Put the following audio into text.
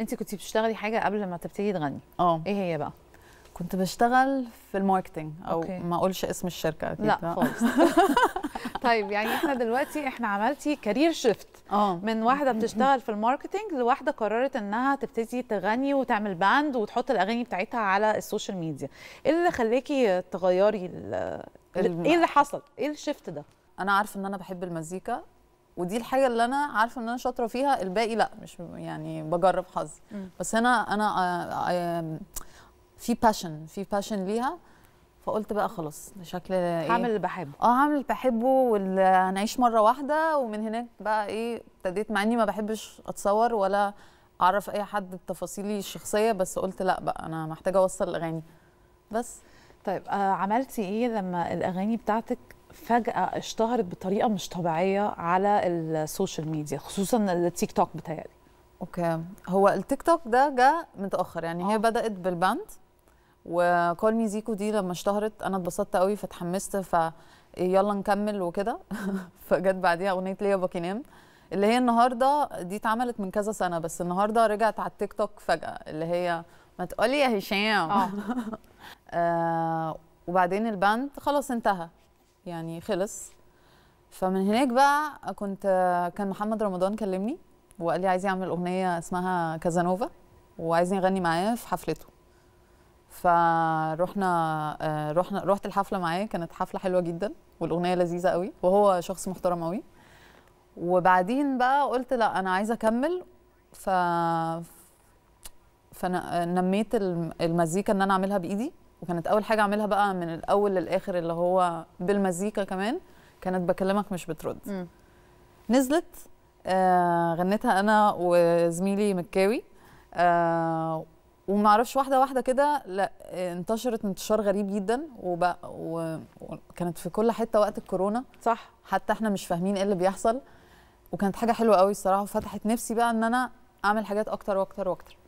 انت كنت بتشتغلي حاجه قبل ما تبتدي تغني اه ايه هي بقى كنت بشتغل في الماركتنج او أوكي. ما اقولش اسم الشركه اكيد لا خالص طيب يعني احنا دلوقتي احنا عملتي كارير اه. شيفت من واحده بتشتغل في الماركتنج لواحده قررت انها تبتدي تغني وتعمل باند وتحط الاغاني بتاعتها على السوشيال ميديا ايه اللي خلاكي تغيري ايه اللي حصل ايه الشيفت ده انا عارفه ان انا بحب المزيكا ودي الحاجه اللي انا عارفه ان انا شاطره فيها الباقي لا مش يعني بجرب حظي بس انا انا آه، آه، في باشن في باشن ليها فقلت بقى خلاص شكل ايه هعمل اللي بحبه اه هعمل اللي بحبه وهنعيش مره واحده ومن هناك بقى ايه ابتديت مع اني ما بحبش اتصور ولا اعرف اي حد بتفاصيلي الشخصيه بس قلت لا بقى انا محتاجه اوصل الاغاني بس طيب آه، عملتي ايه لما الاغاني بتاعتك فجاه اشتهرت بطريقه مش طبيعيه على السوشيال ميديا خصوصا التيك توك بتاعي اوكي هو التيك توك ده جه متاخر يعني أوه. هي آه. بدات بالباند وكول مي زيكو دي لما اشتهرت انا اتبسطت قوي فاتحمست ف يلا نكمل وكده فجت بعديها اغنيه ليا باكي نام اللي هي النهارده دي اتعملت من كذا سنه بس النهارده رجعت على التيك توك فجاه اللي هي ما تقولي يا هشام آه, آه، وبعدين الباند خلاص انتهى يعني خلص فمن هناك بقى كنت كان محمد رمضان كلمني وقال لي عايز يعمل اغنيه اسمها كازانوفا وعايزني اغني معاه في حفلته فروحنا آه، رحنا رحت الحفله معاه كانت حفله حلوه جدا والاغنيه لذيذه قوي وهو شخص محترم قوي وبعدين بقى قلت لا انا عايزه اكمل ف فنميت المزيكا ان انا اعملها بايدي وكانت اول حاجه اعملها بقى من الاول للاخر اللي هو بالمزيكا كمان كانت بكلمك مش بترد م. نزلت آه غنيتها انا وزميلي مكاوي آه ومعرفش واحده واحده كده لا انتشرت انتشار غريب جدا وبقى وكانت في كل حته وقت الكورونا صح حتى احنا مش فاهمين ايه اللي بيحصل وكانت حاجه حلوه قوي الصراحه وفتحت نفسي بقى ان انا اعمل حاجات اكتر واكتر واكتر